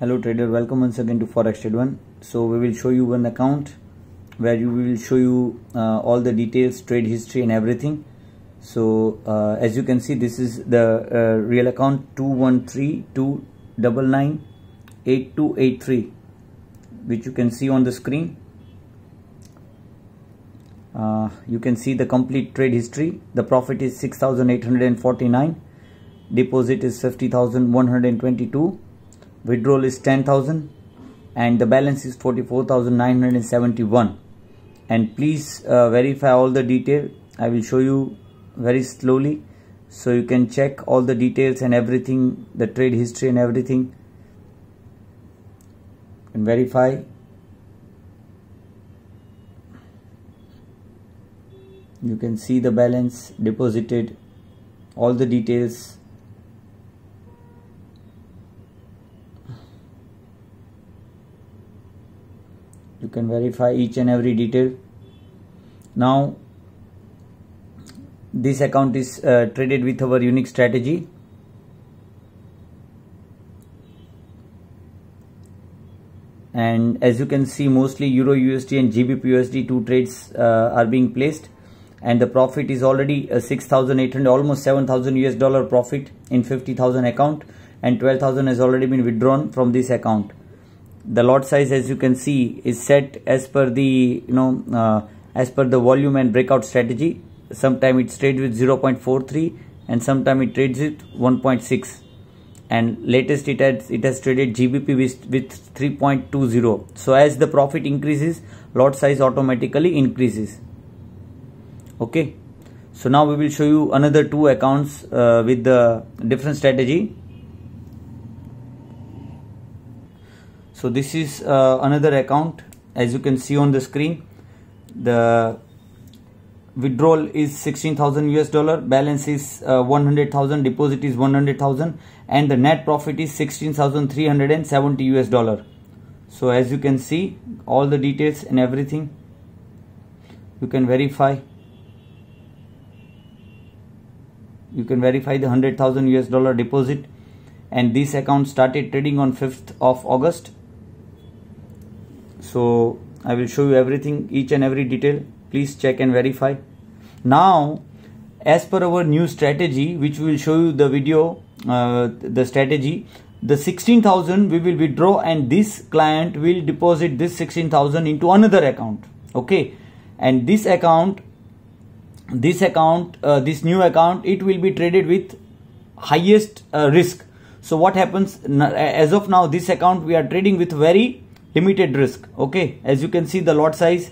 hello trader welcome once again to forex trade one so we will show you one account where you will show you uh, all the details trade history and everything so uh, as you can see this is the uh, real account 213299 8283 which you can see on the screen uh, you can see the complete trade history the profit is 6849 deposit is 50122 withdrawal is 10000 and the balance is 44971 and please uh, verify all the detail i will show you very slowly so you can check all the details and everything the trade history and everything and verify you can see the balance deposited all the details you can verify each and every detail now this account is uh, traded with our unique strategy and as you can see mostly euro usd and gbp usd two trades uh, are being placed and the profit is already a uh, 6800 almost 7000 us dollar profit in 50000 account and 12000 has already been withdrawn from this account the lot size as you can see is set as per the you know uh, as per the volume and breakout strategy sometime it trades with 0.43 and sometime it trades with 1.6 and latest it has it has traded gbp with, with 3.20 so as the profit increases lot size automatically increases okay so now we will show you another two accounts uh, with the different strategy so this is uh, another account as you can see on the screen the withdrawal is 16000 US dollar balance is uh, 100,000 deposit is 100,000 and the net profit is 16,370 US dollar so as you can see all the details and everything you can verify you can verify the 100,000 US dollar deposit and this account started trading on 5th of August so I will show you everything each and every detail please check and verify now as per our new strategy which we will show you the video uh, the strategy the 16000 we will withdraw and this client will deposit this 16000 into another account okay and this account this account uh, this new account it will be traded with highest uh, risk so what happens as of now this account we are trading with very limited risk okay as you can see the lot size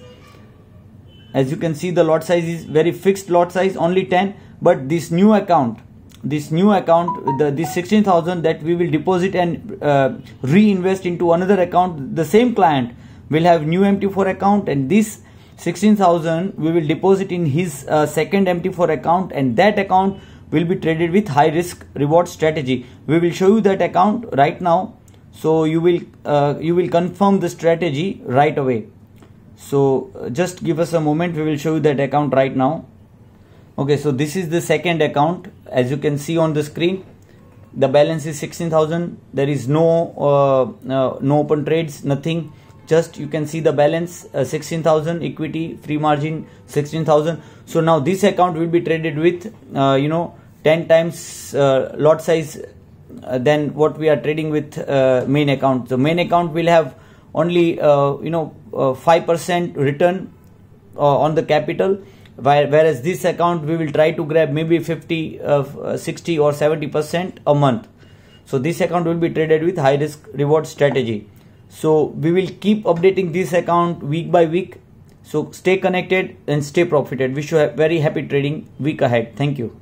as you can see the lot size is very fixed lot size only 10 but this new account this new account the this 16000 that we will deposit and uh, reinvest into another account the same client will have new mt4 account and this 16000 we will deposit in his uh, second mt4 account and that account will be traded with high risk reward strategy we will show you that account right now so you will uh, you will confirm the strategy right away so uh, just give us a moment we will show you that account right now okay so this is the second account as you can see on the screen the balance is 16000 there is no uh, uh, no open trades nothing just you can see the balance uh, 16000 equity free margin 16000 so now this account will be traded with uh, you know 10 times uh, lot size uh, than what we are trading with uh, main account. The main account will have only uh, you know 5% return on the capital whereas this account we will try to grab maybe 50 uh, 60 or 70 percent a month so this account will be traded with high risk reward strategy so we will keep updating this account week by week so stay connected and stay profited wish you a very happy trading week ahead thank you